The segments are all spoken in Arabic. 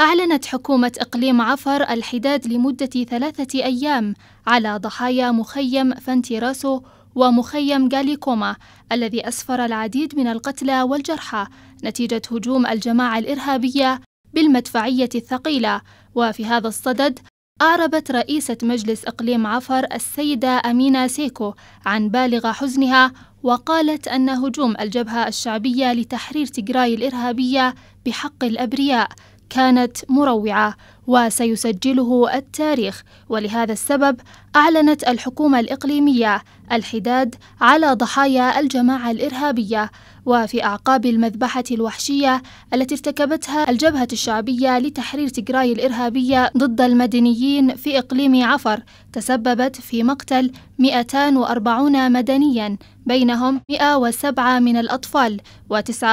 أعلنت حكومة إقليم عفر الحداد لمدة ثلاثة أيام على ضحايا مخيم فانتيراسو ومخيم غاليكوما الذي أسفر العديد من القتلى والجرحى نتيجة هجوم الجماعة الإرهابية بالمدفعية الثقيلة وفي هذا الصدد أعربت رئيسة مجلس إقليم عفر السيدة أمينة سيكو عن بالغ حزنها وقالت أن هجوم الجبهة الشعبية لتحرير تجراي الإرهابية بحق الأبرياء كانت مروعة وسيسجله التاريخ ولهذا السبب أعلنت الحكومة الإقليمية الحداد على ضحايا الجماعة الإرهابية وفي أعقاب المذبحة الوحشية التي ارتكبتها الجبهة الشعبية لتحرير تجراي الإرهابية ضد المدنيين في إقليم عفر تسببت في مقتل 240 مدنيا بينهم 107 من الأطفال و89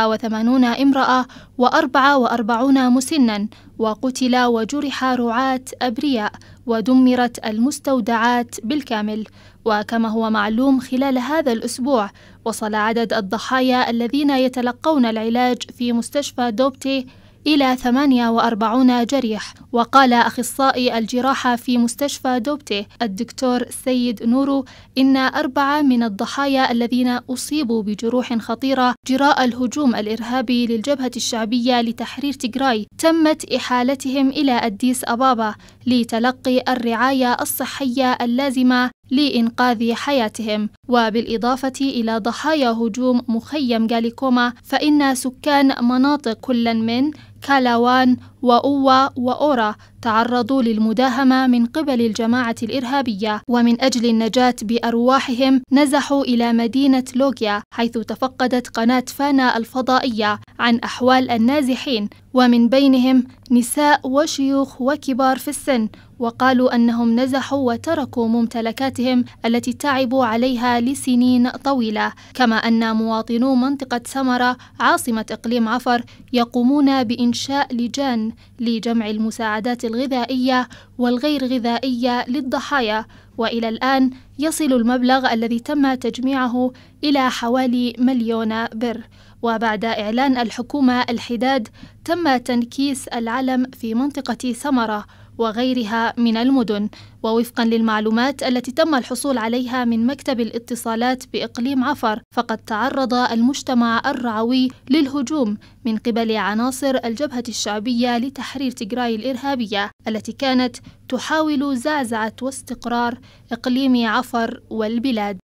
امرأة و44 مسنا وقتل وجرح رعاة أبرياء ودمرت المستودعات بالكامل وكما هو معلوم خلال هذا الأسبوع وصل عدد الضحايا الذين يتلقون العلاج في مستشفى دوبتي إلى 48 جريح وقال أخصائي الجراحة في مستشفى دوبتي الدكتور سيد نورو إن أربعة من الضحايا الذين أصيبوا بجروح خطيرة جراء الهجوم الإرهابي للجبهة الشعبية لتحرير تيغراي تمت إحالتهم إلى أديس أبابا لتلقي الرعاية الصحية اللازمة لإنقاذ حياتهم وبالإضافة إلى ضحايا هجوم مخيم غاليكوما فإن سكان مناطق كل من كالاوان وأوا وأورا تعرضوا للمداهمة من قبل الجماعة الإرهابية ومن أجل النجاة بأرواحهم نزحوا إلى مدينة لوغيا حيث تفقدت قناة فانا الفضائية عن أحوال النازحين ومن بينهم نساء وشيوخ وكبار في السن وقالوا أنهم نزحوا وتركوا ممتلكاتهم التي تعبوا عليها لسنين طويلة كما أن مواطنو منطقة سمرة عاصمة إقليم عفر يقومون بإنشاء إنشاء لجان لجمع المساعدات الغذائية والغير غذائية للضحايا وإلى الآن يصل المبلغ الذي تم تجميعه إلى حوالي مليون بر وبعد إعلان الحكومة الحداد تم تنكيس العلم في منطقة سمرة وغيرها من المدن ووفقا للمعلومات التي تم الحصول عليها من مكتب الاتصالات بإقليم عفر فقد تعرض المجتمع الرعوي للهجوم من قبل عناصر الجبهة الشعبية لتحرير تجراي الإرهابية التي كانت تحاول زعزعة واستقرار إقليم عفر والبلاد